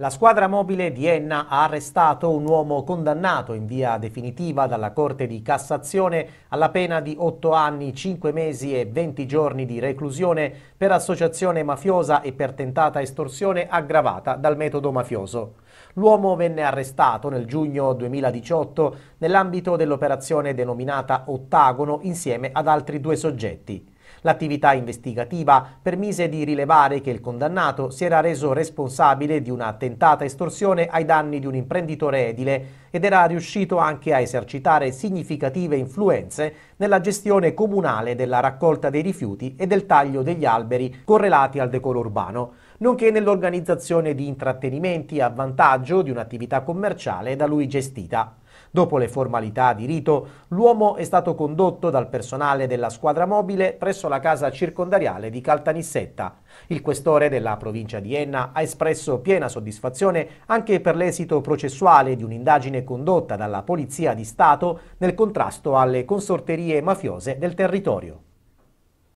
La squadra mobile di Enna ha arrestato un uomo condannato in via definitiva dalla Corte di Cassazione alla pena di 8 anni, 5 mesi e 20 giorni di reclusione per associazione mafiosa e per tentata estorsione aggravata dal metodo mafioso. L'uomo venne arrestato nel giugno 2018 nell'ambito dell'operazione denominata Ottagono insieme ad altri due soggetti. L'attività investigativa permise di rilevare che il condannato si era reso responsabile di una tentata estorsione ai danni di un imprenditore edile ed era riuscito anche a esercitare significative influenze nella gestione comunale della raccolta dei rifiuti e del taglio degli alberi correlati al decoro urbano nonché nell'organizzazione di intrattenimenti a vantaggio di un'attività commerciale da lui gestita. Dopo le formalità di rito, l'uomo è stato condotto dal personale della squadra mobile presso la casa circondariale di Caltanissetta. Il questore della provincia di Enna ha espresso piena soddisfazione anche per l'esito processuale di un'indagine condotta dalla Polizia di Stato nel contrasto alle consorterie mafiose del territorio.